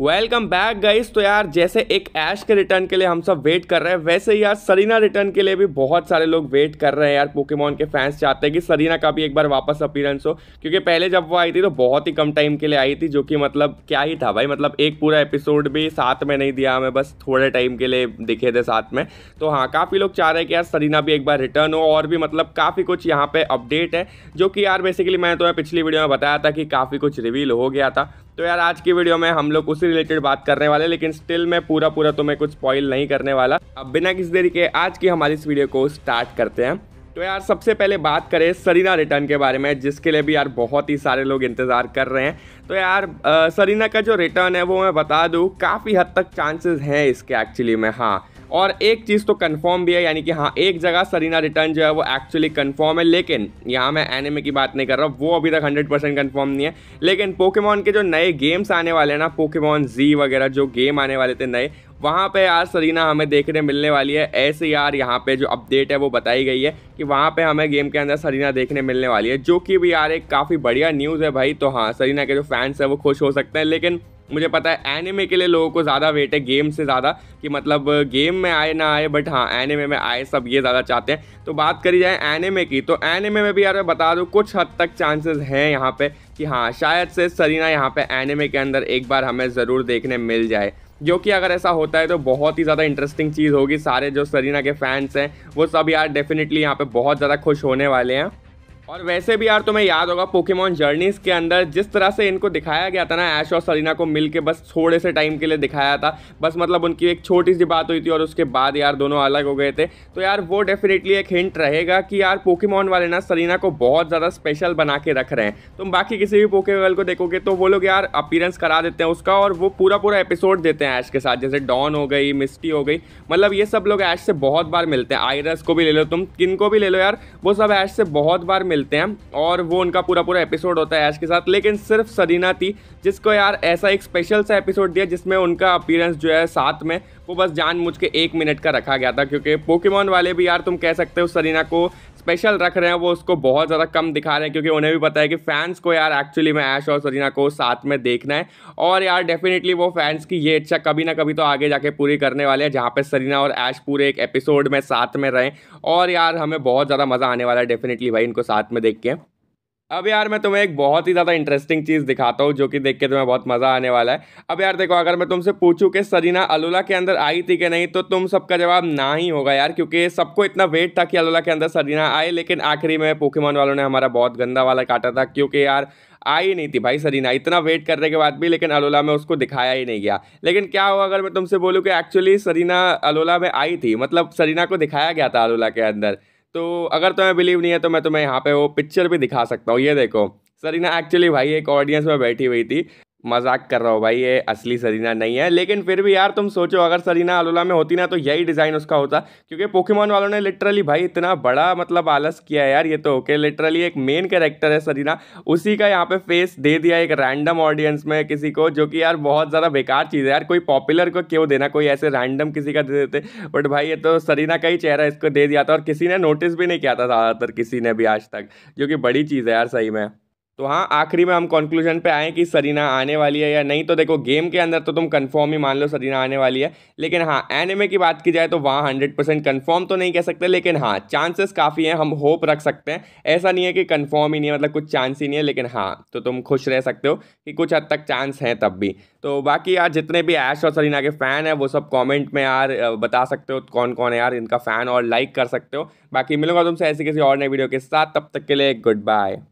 welcome back guys तो यार जैसे एक ऐश के रिटर्न के लिए हम सब वेट कर रहे हैं वैसे यार सरीना रिटर्न के लिए भी बहुत सारे लोग वेट कर रहे हैं यार पोकेमॉन के फैंस चाहते हैं कि सरीना का भी एक बार वापस अपीयरेंस हो क्योंकि पहले जब वो आई थी तो बहुत ही कम टाइम के लिए आई थी जो कि मतलब क्या ही था भाई मतलब एक पूरा एपिसोड भी साथ में नहीं दिया हमें बस थोड़े टाइम के लिए दिखे थे साथ में तो हाँ काफ़ी लोग चाह रहे हैं कि यार सरीना भी एक बार रिटर्न हो और भी मतलब काफ़ी कुछ यहाँ पर अपडेट है जो कि यार बेसिकली मैंने तो पिछली वीडियो में बताया था कि काफ़ी कुछ रिवील हो गया था तो यार आज की वीडियो में हम लोग उस उसी रिलेटेड बात करने वाले लेकिन स्टिल मैं पूरा पूरा तुम्हें तो कुछ स्पॉइल नहीं करने वाला अब बिना किसी देरी के आज की हमारी इस वीडियो को स्टार्ट करते हैं तो यार सबसे पहले बात करें सरीना रिटर्न के बारे में जिसके लिए भी यार बहुत ही सारे लोग इंतज़ार कर रहे हैं तो यार आ, सरीना का जो रिटर्न है वो मैं बता दूँ काफ़ी हद तक चांसेस हैं इसके एक्चुअली में हाँ और एक चीज़ तो कन्फर्म भी है यानी कि हाँ एक जगह सरीना रिटर्न जो है वो एक्चुअली कन्फर्म है लेकिन यहाँ मैं एनिमे की बात नहीं कर रहा वो अभी तक हंड्रेड परसेंट कन्फर्म नहीं है लेकिन पोकेमॉन के जो नए गेम्स आने वाले हैं ना पोकेमॉन जी वगैरह जो गेम आने वाले थे नए वहाँ पे यार सरीना हमें देखने मिलने वाली है ऐसे यार यहाँ पे जो अपडेट है वो बताई गई है कि वहाँ पे हमें गेम के अंदर सरीना देखने मिलने वाली है जो कि भी यार एक काफ़ी बढ़िया न्यूज़ है भाई तो हाँ सरीना के जो फैंस हैं वो खुश हो सकते हैं लेकिन मुझे पता है एनिमे के लिए लोगों को ज़्यादा वेट है गेम से ज़्यादा कि मतलब गेम में आए ना आए बट हाँ एनिमे में आए सब ये ज़्यादा चाहते हैं तो बात करी जाए एनिमे की तो एनिमे में भी यार मैं बता दूँ कुछ हद तक चांसेस हैं यहाँ पे कि हाँ शायद से सरीना यहाँ पे एनिमे के अंदर एक बार हमें ज़रूर देखने मिल जाए जो कि अगर ऐसा होता है तो बहुत ही ज़्यादा इंटरेस्टिंग चीज़ होगी सारे जो सरीना के फैंस हैं वो सब यार डेफिनेटली यहाँ पे बहुत ज़्यादा खुश होने वाले हैं और वैसे भी यार तुम्हें याद होगा पोकेमॉन जर्नीस के अंदर जिस तरह से इनको दिखाया गया था ना ऐश और सरीना को मिलके बस थोड़े से टाइम के लिए दिखाया था बस मतलब उनकी एक छोटी सी बात हुई थी और उसके बाद यार दोनों अलग हो गए थे तो यार वो डेफिनेटली एक हिंट रहेगा कि यार पोकेमॉन वाले ना सरीना को बहुत ज़्यादा स्पेशल बना के रख रहे हैं तुम बाकी किसी भी पोकेवेल को देखोगे तो वो लोग यार अपीरेंस करा देते हैं उसका और वो पूरा पूरा एपिसोड देते हैं ऐश के साथ जैसे डॉन हो गई मिस्टी हो गई मतलब ये सब लोग ऐश से बहुत बार मिलते हैं आयरस को भी ले लो तुम किन को भी ले लो यार वो सब ऐश से बहुत बार मिलते मिलते हैं और वो उनका पूरा पूरा एपिसोड होता है ऐश के साथ लेकिन सिर्फ सरीना थी जिसको यार ऐसा एक स्पेशल सा एपिसोड दिया जिसमें उनका अपीरेंस जो है साथ में वो बस मुझ के एक मिनट का रखा गया था क्योंकि पोकेमॉन वाले भी यार तुम कह सकते हो सरीना को स्पेशल रख रहे हैं वो उसको बहुत ज़्यादा कम दिखा रहे हैं क्योंकि उन्हें भी पता है कि फैंस को यार एक्चुअली में ऐश और सरीना को साथ में देखना है और यार डेफिनेटली वो फैंस की ये इच्छा कभी ना कभी तो आगे जाके पूरी करने वाले हैं जहाँ पे सरीना और ऐश पूरे एक एपिसोड में साथ में रहें और यार हमें बहुत ज़्यादा मज़ा आने वाला है डेफिनेटली भाई इनको साथ में देख के अब यार मैं तुम्हें एक बहुत ही ज़्यादा इंटरेस्टिंग चीज़ दिखाता हूँ जो कि देख के तुम्हें बहुत मज़ा आने वाला है अब यार देखो अगर मैं तुमसे पूछूँ कि सरीना अलोला के अंदर आई थी कि नहीं तो तुम सबका जवाब ना ही होगा यार क्योंकि सबको इतना वेट था कि अलोला के अंदर सरीना आए लेकिन आखिरी में पोकेमोन वालों ने हमारा बहुत गंदा वाला काटा था क्योंकि यार आई नहीं थी भाई सरीना इतना वेट करने के बाद भी लेकिन अलोला में उसको दिखाया ही नहीं गया लेकिन क्या हुआ अगर मैं तुमसे बोलूँ कि एक्चुअली सरीना अलोला में आई थी मतलब सरीना को दिखाया गया था अलोला के अंदर तो अगर तुम्हें बिलीव नहीं है तो मैं तुम्हें यहाँ पे वो पिक्चर भी दिखा सकता हूँ ये देखो सरीना एक्चुअली भाई एक ऑडियंस में बैठी हुई थी मजाक कर रहा हो भाई ये असली सरीना नहीं है लेकिन फिर भी यार तुम सोचो अगर सरीना अलोला में होती ना तो यही डिज़ाइन उसका होता क्योंकि पोकेमोन वालों ने लिटरली भाई इतना बड़ा मतलब आलस किया है यार ये तो ओके लिटरली एक मेन कैरेक्टर है सरीना उसी का यहाँ पे फेस दे दिया एक रैंडम ऑडियंस में किसी को जो कि यार बहुत ज़्यादा बेकार चीज़ है यार कोई पॉपुलर को क्यों देना कोई ऐसे रैंडम किसी का दे देते बट भाई ये तो सरीना का ही चेहरा इसको दे दिया था और किसी ने नोटिस भी नहीं किया था ज़्यादातर किसी ने भी आज तक जो कि बड़ी चीज़ है यार सही में तो हाँ आखिरी में हम कंक्लूजन पे आए कि सरीना आने वाली है या नहीं तो देखो गेम के अंदर तो तुम कंफर्म ही मान लो सरीना आने वाली है लेकिन हाँ एनिमे की बात की जाए तो वहाँ हंड्रेड परसेंट कन्फर्म तो नहीं कह सकते लेकिन हाँ चांसेस काफ़ी हैं हम होप रख सकते हैं ऐसा नहीं है कि कन्फर्म ही नहीं है मतलब कुछ चांस ही नहीं है लेकिन हाँ तो तुम खुश रह सकते हो कि कुछ हद तक चांस हैं तब भी तो बाकी यार जितने भी ऐश और सरीना के फ़ैन हैं वो सब कॉमेंट में यार बता सकते हो कौन कौन है यार इनका फ़ैन और लाइक कर सकते हो बाकी मिलूंगा तुमसे ऐसी किसी और नई वीडियो के साथ तब तक के लिए गुड बाय